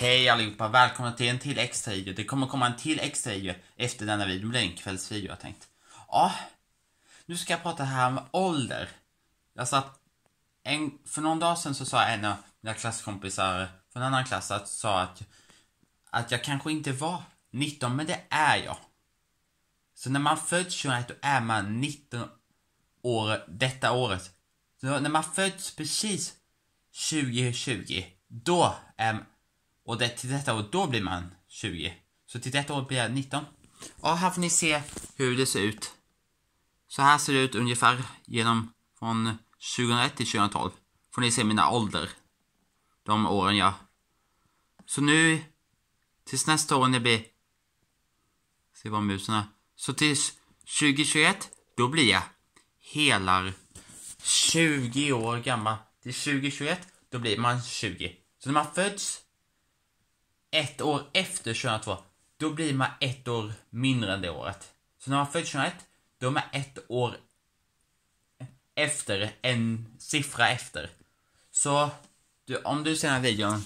Hej allihopa! Välkomna till en till extra video. Det kommer komma en till extra video efter denna video. Det blir en kvällsvideo har jag tänkt. Ja, nu ska jag prata här om ålder. Jag satt en, för någon dag sedan så sa en av mina klasskompisar från en annan klass att, sa att, att jag kanske inte var 19, men det är jag. Så när man föds 21 då är man 19 år detta året. Så när man föds precis 2020, då är man... Och det, till detta år, då blir man 20. Så till detta år blir jag 19. Ja, här får ni se hur det ser ut. Så här ser det ut ungefär genom från 2001 till 2012. Får ni se mina ålder. De åren jag... Så nu, tills nästa år när jag blir... Se vad musen är. Så tills 2021, då blir jag hela 20 år gammal. Till 2021, då blir man 20. Så när man föds ett år efter 2002, då blir man ett år mindre än det året. Så när man född 2001, då är man ett år efter, en siffra efter. Så du, om du ser den här videon,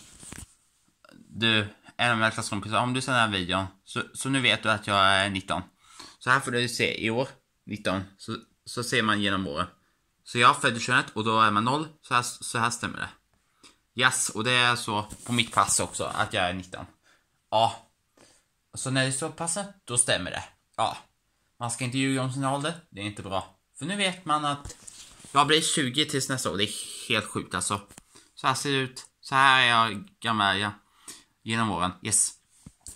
du, en av mina klasskompisar, om du ser den här videon, så, så nu vet du att jag är 19. Så här får du se i år, 19, så, så ser man genom åren. Så jag föddes 21 och då är man 0, så här, så här stämmer det. Yes, och det är så på mitt pass också, att jag är 19. Ja. Så när det står passet, då stämmer det. Ja. Man ska inte ljuga om sin ålder, det är inte bra. För nu vet man att jag blir 20 tills nästa år, det är helt sjukt alltså. Så här ser det ut, så här är jag gammal jag. genom åren. Yes.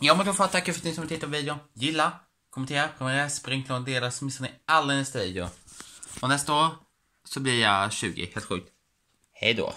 Jag måste då tacka för att ni som tittar på videon. Gilla, kommentera, prenumerera, sprinkla och dela så missar ni alla nästa video. Och nästa år så blir jag 20, helt sjukt. Hejdå.